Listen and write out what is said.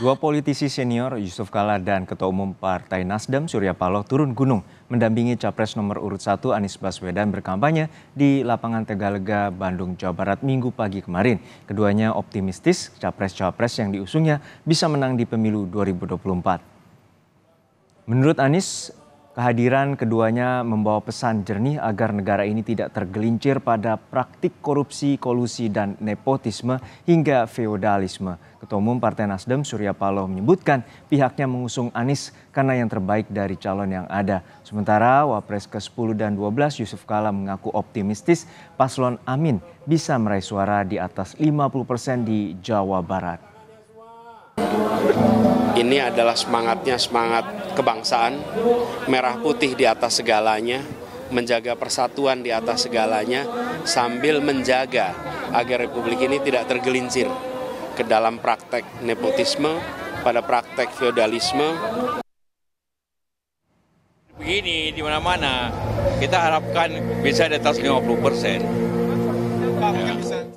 Dua politisi senior Yusuf Kala dan Ketua Umum Partai Nasdem Surya Paloh turun gunung mendampingi Capres nomor urut satu Anies Baswedan berkampanye di lapangan Tegalega, Bandung, Jawa Barat minggu pagi kemarin. Keduanya optimistis Capres-Capres yang diusungnya bisa menang di pemilu 2024. Menurut Anies, Kehadiran keduanya membawa pesan jernih agar negara ini tidak tergelincir pada praktik korupsi, kolusi, dan nepotisme hingga feodalisme. Ketua Umum Partai Nasdem Surya Paloh menyebutkan pihaknya mengusung Anies karena yang terbaik dari calon yang ada. Sementara Wapres ke-10 dan 12 Yusuf Kala mengaku optimistis paslon Amin bisa meraih suara di atas 50 persen di Jawa Barat ini adalah semangatnya semangat kebangsaan, merah putih di atas segalanya, menjaga persatuan di atas segalanya, sambil menjaga agar Republik ini tidak tergelincir ke dalam praktek nepotisme, pada praktek feodalisme. Begini, di mana-mana kita harapkan bisa di atas 50 persen.